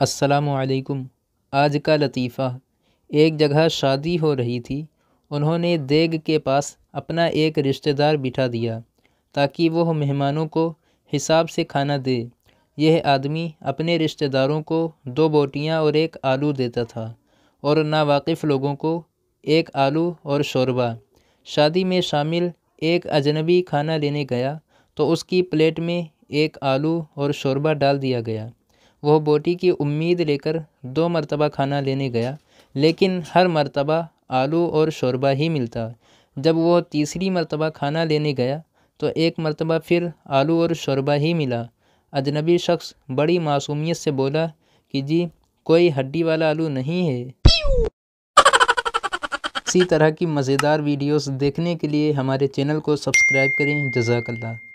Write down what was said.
असलकुम आज का लतीफ़ा एक जगह शादी हो रही थी उन्होंने देग के पास अपना एक रिश्तेदार बिठा दिया ताकि वह मेहमानों को हिसाब से खाना दे यह आदमी अपने रिश्तेदारों को दो बोटियाँ और एक आलू देता था और नावाकफ़ लोगों को एक आलू और शोरबा शादी में शामिल एक अजनबी खाना लेने गया तो उसकी प्लेट में एक आलू और शोरबा डाल दिया गया वह बोटी की उम्मीद लेकर दो मरतबा खाना लेने गया लेकिन हर मरतबा आलू और शोरबा ही मिलता जब वह तीसरी मरतबा खाना लेने गया तो एक मरतबा फिर आलू और शोरबा ही मिला अजनबी शख्स बड़ी मासूमियत से बोला कि जी कोई हड्डी वाला आलू नहीं है इसी तरह की मज़ेदार वीडियोस देखने के लिए हमारे चैनल को सब्सक्राइब करें जजाकल्ला